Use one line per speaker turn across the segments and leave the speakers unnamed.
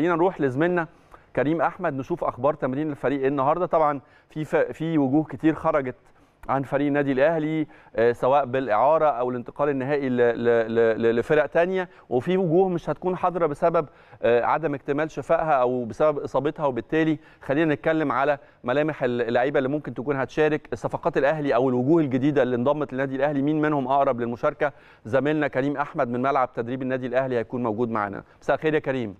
خلينا نروح لزميلنا كريم احمد نشوف اخبار تمرين الفريق النهارده طبعا في ف... في وجوه كتير خرجت عن فريق النادي الاهلي آه، سواء بالاعاره او الانتقال النهائي ل... ل... لفرق تانية وفي وجوه مش هتكون حاضره بسبب آه، عدم اكتمال شفائها او بسبب اصابتها وبالتالي خلينا نتكلم على ملامح اللعيبه اللي ممكن تكون هتشارك صفقات الاهلي او الوجوه الجديده اللي انضمت للنادي الاهلي مين منهم اقرب للمشاركه زميلنا كريم احمد من ملعب تدريب النادي الاهلي هيكون موجود معنا مساء الخير يا كريم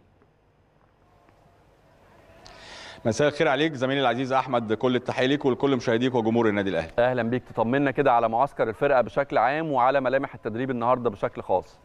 مساء الخير عليك زميلي العزيز احمد كل التحيه ليك ولكل مشاهديك وجمهور النادي الاهلي اهلا بيك تطمنا كده على معسكر الفرقه بشكل عام وعلى ملامح التدريب النهارده بشكل خاص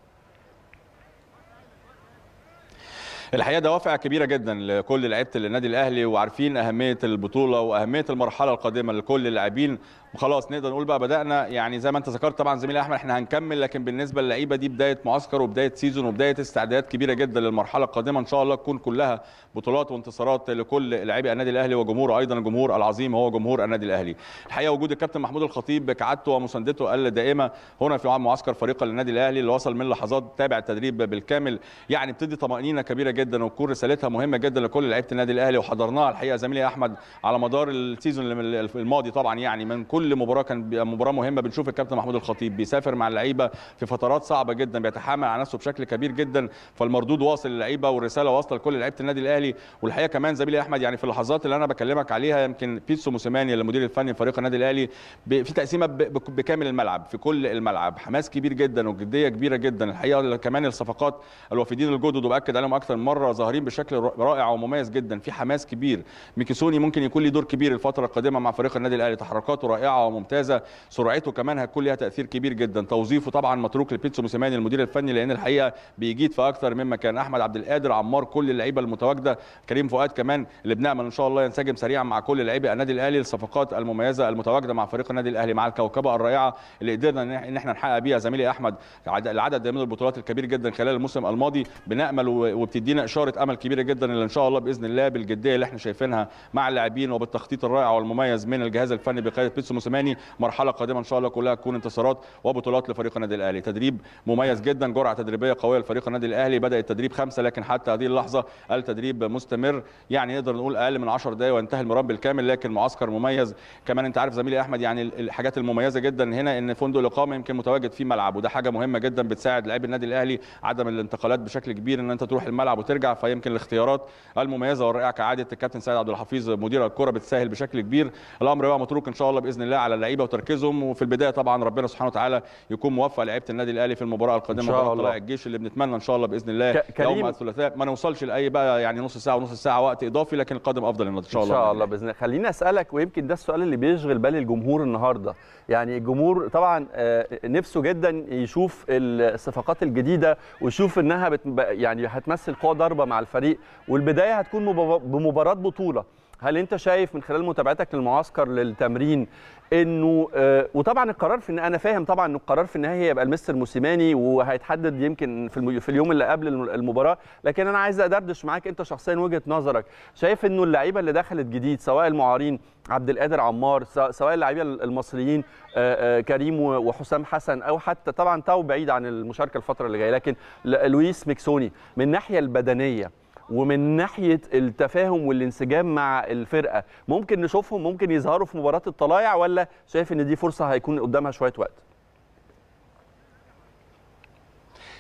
الحقيقه دوافع كبيره جدا لكل لعيبه النادي الاهلي وعارفين اهميه البطوله واهميه المرحله القادمه لكل اللاعبين خلاص نقدر نقول بقى بدانا يعني زي ما انت ذكرت طبعا زميلي احمد احنا هنكمل لكن بالنسبه للعيبه دي بدايه معسكر وبدايه سيزون وبدايه استعداد كبيره جدا للمرحله القادمه ان شاء الله تكون كلها بطولات وانتصارات لكل لاعبي النادي الاهلي وجمهوره ايضا الجمهور العظيم هو جمهور النادي الاهلي الحقيقه وجود الكابتن محمود الخطيب كعادته ومساندته الدائمه هنا في معسكر فريق النادي الاهلي اللي وصل من لحظات تابع التدريب بالكامل يعني بتدي طمانينه كبيره جدا وتكون رسالتها مهمه جدا لكل لعيبه النادي الاهلي وحضرناها الحقيقه زميلي احمد على مدار السيزون الماضي طبعا يعني من كل كل مباراه كان مباراه مهمه بنشوف الكابتن محمود الخطيب بيسافر مع اللعيبه في فترات صعبه جدا بيتحامل على نفسه بشكل كبير جدا فالمردود واصل للعيبه والرساله واصله لكل لعيبه النادي الاهلي والحقيقه كمان زميلي احمد يعني في اللحظات اللي انا بكلمك عليها يمكن بيتسو موسيماني المدير الفني لفريق النادي الاهلي في تقسيمه بكامل الملعب في كل الملعب حماس كبير جدا وجديه كبيره جدا الحقيقه كمان الصفقات الوافدين الجدد وباكد عليهم اكثر من مره ظاهرين بشكل رائع ومميز جدا في حماس كبير ميكيسوني ممكن يكون له دور كبير الفتره القادمه مع فريق النادي الاهلي تحركاته رائعه رائعه وممتازه سرعته كمان هتكون ليها تاثير كبير جدا توظيفه طبعا متروك لبيتسو موسيماني المدير الفني لان الحقيقه بيجيد في اكثر مما كان احمد عبد القادر عمار كل اللعيبه المتواجده كريم فؤاد كمان اللي بنامل ان شاء الله ينسجم سريعا مع كل لعيبه النادي الاهلي الصفقات المميزه المتواجده مع فريق النادي الاهلي مع الكوكبه الرائعه اللي قدرنا ان احنا نحقق بيها زميلي احمد العدد من البطولات الكبير جدا خلال الموسم الماضي بنامل وبتدينا اشاره امل كبيره جدا اللي ان شاء الله باذن الله بالجديه اللي احنا شايفينها مع اللاعبين وبالتخطيط الرائع والمميز من الجهاز الفني بقياده بيتسو موسيماني مرحله قادمه ان شاء الله كلها تكون انتصارات وبطولات لفريق النادي الاهلي تدريب مميز جدا جرعه تدريبيه قويه لفريق النادي الاهلي بدا التدريب خمسه لكن حتى هذه اللحظه التدريب مستمر يعني نقدر نقول اقل من 10 دقائق وينتهي المربي بالكامل لكن معسكر مميز كمان انت عارف زميلي احمد يعني الحاجات المميزه جدا هنا ان فندق الاقامه يمكن متواجد في ملعب وده حاجه مهمه جدا بتساعد لاعبي النادي الاهلي عدم الانتقالات بشكل كبير ان انت تروح الملعب وترجع فيمكن الاختيارات المميزه والرائعه كعاده الكابتن سعيد عبد الحفيظ مدير الكره بتسهل بشكل كبير الامر بقى متروك ان شاء الله باذن الله على اللعيبه وتركيزهم وفي البدايه طبعا ربنا سبحانه وتعالى يكون موفق لعيبه النادي الاهلي في المباراه القادمه إن شاء الله. الجيش اللي بنتمنى ان شاء الله باذن الله يوم الثلاثاء ما نوصلش لاي بقى
يعني نص ساعه ونص ساعه وقت اضافي لكن القادم افضل ان شاء الله ان شاء الله باذن الله خليني اسالك ويمكن ده السؤال اللي بيشغل بال الجمهور النهارده يعني الجمهور طبعا آه، نفسه جدا يشوف الصفقات الجديده ويشوف انها يعني هتمثل قوه ضربه مع الفريق والبدايه هتكون بمباراه بطوله هل انت شايف من خلال متابعتك للمعسكر للتمرين انه آه وطبعا القرار في انا فاهم طبعا ان القرار في النهايه هيبقى المستر موسيماني وهيتحدد يمكن في, في اليوم اللي قبل المباراه لكن انا عايز ادردش معاك انت شخصيا وجهه نظرك شايف انه اللعيبه اللي دخلت جديد سواء المعارين عبد القادر عمار سواء اللعيبه المصريين آه، آه، كريم وحسام حسن او حتى طبعا تاو بعيد عن المشاركه الفتره اللي جايه لكن لويس ميكسوني من الناحيه البدنيه ومن ناحيه التفاهم والانسجام مع الفرقه ممكن نشوفهم ممكن يظهروا في مباراه الطلائع ولا شايف ان دي فرصه هيكون قدامها شويه وقت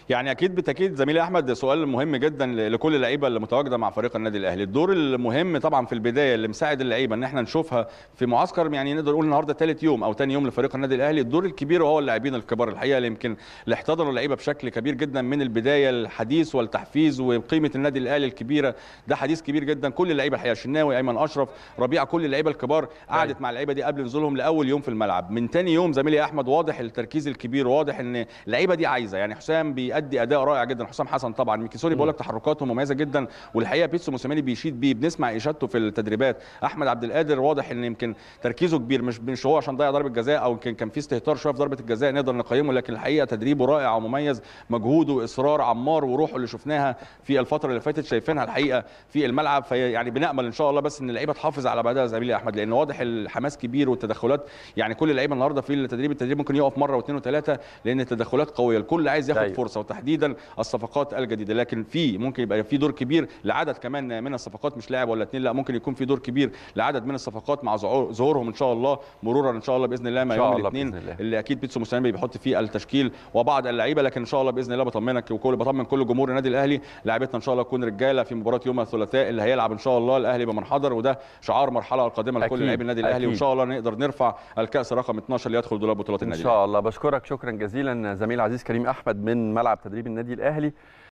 يعني اكيد بالتاكيد زميلي احمد سؤال مهم جدا لكل اللعيبه اللي متواجده مع فريق النادي الاهلي الدور المهم طبعا في البدايه اللي مساعد اللعيبه ان احنا نشوفها في معسكر يعني نقدر نقول النهارده ثالث يوم او ثاني يوم لفريق النادي الاهلي الدور الكبير وهو اللاعبين الكبار الحقيقه اللي يمكن اللي احتضنوا اللعيبه بشكل كبير جدا من البدايه الحديث والتحفيز وقيمه النادي الاهلي الكبيره ده حديث كبير جدا كل اللعيبه الحقيقه شناوي ايمن اشرف ربيع كل اللعيبه الكبار قعدت أيوه. مع اللعيبه دي قبل نزولهم لاول يوم في الملعب من ثاني يوم زميلي احمد واضح التركيز الكبير واضح ان اللعيبه دي عايزه يعني حسام بي بيأدي اداء رائع جدا حسام حسن طبعا ميكيسوري بقول لك تحركاته مميزه جدا والحقيقه بيتسو موسيماني بيشيد بيه بنسمع اشادته في التدريبات احمد عبد القادر واضح ان يمكن تركيزه كبير مش مش هو عشان ضيع ضربه جزاء او يمكن كان في استهتار شويه في ضربه الجزاء نقدر نقيمه لكن الحقيقه تدريبه رائع ومميز مجهوده واصرار عمار وروحه اللي شفناها في الفتره اللي فاتت شايفينها الحقيقه في الملعب فيعني يعني بنامل ان شاء الله بس ان اللعيبه تحافظ على بعدها زميلي احمد لان واضح الحماس كبير والتدخلات يعني كل اللعيبه النهارده في التدريب التدريب ممكن يقف مره واثنين وثلاثه لان التدخلات قويه الكل عايز ياخد طيب. فرصه وتحديدا الصفقات الجديده لكن في ممكن يبقى في دور كبير لعدد كمان من الصفقات مش لاعب ولا اثنين لا ممكن يكون في دور كبير لعدد من الصفقات مع ظهورهم ان شاء الله مرورا ان شاء الله باذن الله ما يوم الاثنين اللي اكيد بيتسو مستنبي بيحط فيه التشكيل وبعض اللعيبه لكن ان شاء الله باذن الله بطمنك وكل بطمن كل جمهور النادي الاهلي لاعبتنا ان شاء الله تكون رجاله في مباراه يوم الثلاثاء اللي هيلعب ان شاء الله الاهلي حضر وده شعار مرحلة القادمه لكل لاعبي النادي الاهلي وان شاء الله نقدر
نرفع الكاس رقم 12 اللي يدخل دولاب بطولات النادي ان شاء الله بشكرك شكرا جزيلا زميل عزيز كريم احمد من ملعب ملعب تدريب النادي الاهلي